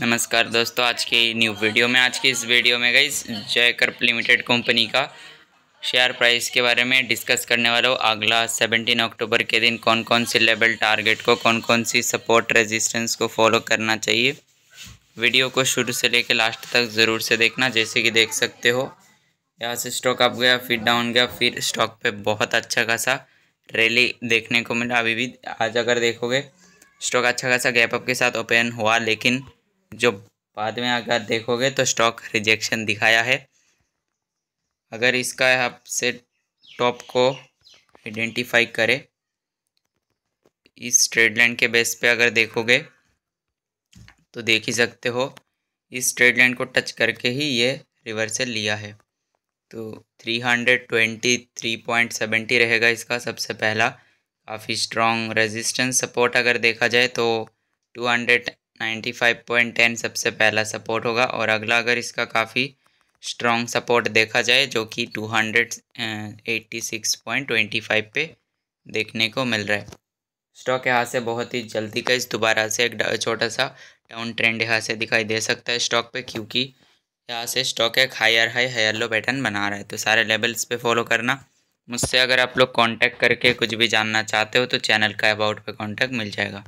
नमस्कार दोस्तों आज के न्यू वीडियो में आज के इस वीडियो में गई जयकर्प लिमिटेड कंपनी का शेयर प्राइस के बारे में डिस्कस करने वाला हूँ अगला 17 अक्टूबर के दिन कौन कौन सी लेवल टारगेट को कौन कौन सी सपोर्ट रेजिस्टेंस को फॉलो करना चाहिए वीडियो को शुरू से लेकर लास्ट तक ज़रूर से देखना जैसे कि देख सकते हो यहाँ से स्टॉक अप गया फिर डाउन गया फिर स्टॉक पर बहुत अच्छा खासा रैली देखने को मिला अभी भी आज अगर देखोगे स्टॉक अच्छा खासा गैप अप के साथ ओपन हुआ लेकिन जो बाद में अगर देखोगे तो स्टॉक रिजेक्शन दिखाया है अगर इसका आपसे टॉप को आइडेंटिफाई करें इस ट्रेड लाइन के बेस पे अगर देखोगे तो देख ही सकते हो इस ट्रेड लाइन को टच करके ही ये रिवर्सल लिया है तो three hundred twenty three point seventy रहेगा इसका सबसे पहला काफ़ी स्ट्रॉन्ग रेजिस्टेंस सपोर्ट अगर देखा जाए तो टू हंड्रेड 95.10 सबसे पहला सपोर्ट होगा और अगला अगर इसका काफ़ी स्ट्रॉन्ग सपोर्ट देखा जाए जो कि 286.25 पे देखने को मिल रहा है स्टॉक यहाँ से बहुत ही जल्दी का इस दोबारा से एक छोटा सा डाउन ट्रेंड यहाँ से दिखाई दे सकता है स्टॉक पे क्योंकि यहाँ से स्टॉक एक higher high higher low pattern बना रहा है तो सारे लेवल्स पे फॉलो करना मुझसे अगर आप लोग कांटेक्ट करके कुछ भी जानना चाहते हो तो चैनल का अबाउट पे कांटेक्ट मिल जाएगा